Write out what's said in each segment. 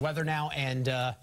Weather now and uh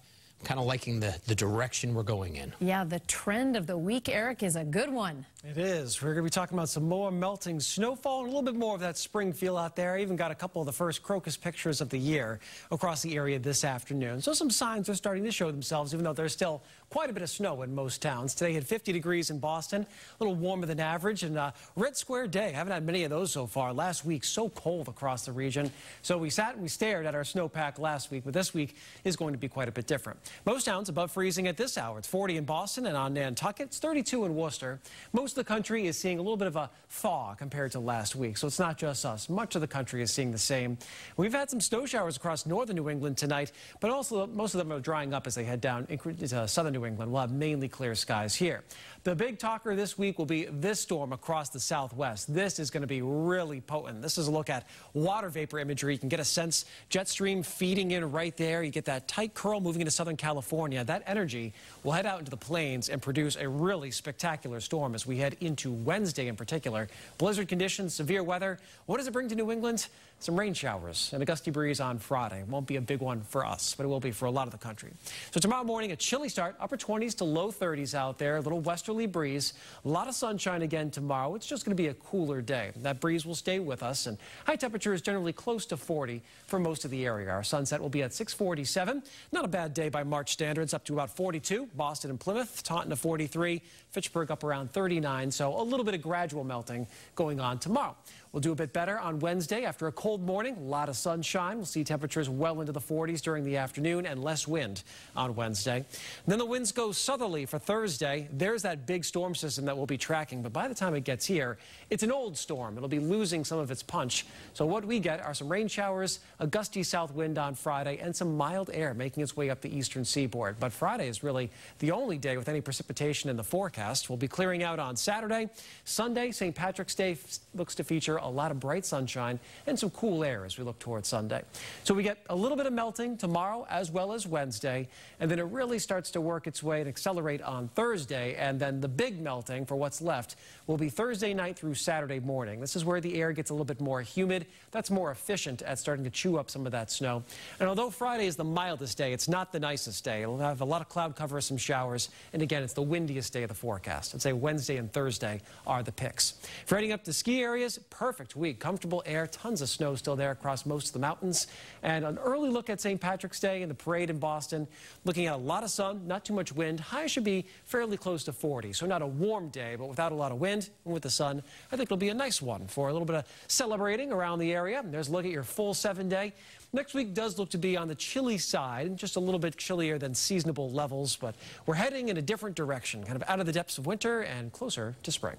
kind of liking the, the direction we're going in. Yeah, the trend of the week, Eric, is a good one. It is. We're going to be talking about some more melting snowfall and a little bit more of that spring feel out there. I even got a couple of the first crocus pictures of the year across the area this afternoon. So some signs are starting to show themselves, even though there's still quite a bit of snow in most towns. Today had 50 degrees in Boston, a little warmer than average, and a red square day. Haven't had many of those so far. Last week, so cold across the region. So we sat and we stared at our snowpack last week, but this week is going to be quite a bit different. Most towns above freezing at this hour. It's 40 in Boston and on Nantucket. It's 32 in Worcester. Most of the country is seeing a little bit of a thaw compared to last week. So it's not just us. Much of the country is seeing the same. We've had some snow showers across northern New England tonight, but also most of them are drying up as they head down into uh, southern New England. We'll have mainly clear skies here. The big talker this week will be this storm across the southwest. This is going to be really potent. This is a look at water vapor imagery. You can get a sense jet stream feeding in right there. You get that tight curl moving into southern California. That energy will head out into the plains and produce a really spectacular storm as we head into Wednesday in particular. Blizzard conditions, severe weather. What does it bring to New England? Some rain showers and a gusty breeze on Friday. It won't be a big one for us, but it will be for a lot of the country. So tomorrow morning, a chilly start, upper 20s to low 30s out there, a little westerly breeze, a lot of sunshine again tomorrow. It's just going to be a cooler day. That breeze will stay with us, and high temperature is generally close to 40 for most of the area. Our sunset will be at 647. Not a bad day by by March standards, up to about 42. Boston and Plymouth, Taunton to 43, Fitchburg up around 39. So a little bit of gradual melting going on tomorrow. We'll do a bit better on Wednesday after a cold morning, a lot of sunshine. We'll see temperatures well into the 40s during the afternoon and less wind on Wednesday. And then the winds go southerly for Thursday. There's that big storm system that we'll be tracking, but by the time it gets here, it's an old storm. It'll be losing some of its punch. So what we get are some rain showers, a gusty south wind on Friday, and some mild air making its way up the eastern eastern seaboard. But Friday is really the only day with any precipitation in the forecast. We'll be clearing out on Saturday. Sunday, St. Patrick's Day looks to feature a lot of bright sunshine and some cool air as we look toward Sunday. So we get a little bit of melting tomorrow as well as Wednesday, and then it really starts to work its way and accelerate on Thursday, and then the big melting for what's left will be Thursday night through Saturday morning. This is where the air gets a little bit more humid. That's more efficient at starting to chew up some of that snow. And although Friday is the mildest day, it's not the nicest day. We'll have a lot of cloud cover, some showers, and again, it's the windiest day of the forecast. I'd say Wednesday and Thursday are the picks. For heading up to ski areas, perfect week. Comfortable air, tons of snow still there across most of the mountains. And an early look at St. Patrick's Day and the parade in Boston. Looking at a lot of sun, not too much wind. High should be fairly close to 40, so not a warm day, but without a lot of wind and with the sun, I think it'll be a nice one for a little bit of celebrating around the area. There's a look at your full seven day. Next week does look to be on the chilly side, and just a little bit chilly chillier than seasonable levels, but we're heading in a different direction, kind of out of the depths of winter and closer to spring.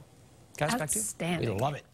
Guys, back to you. We love it.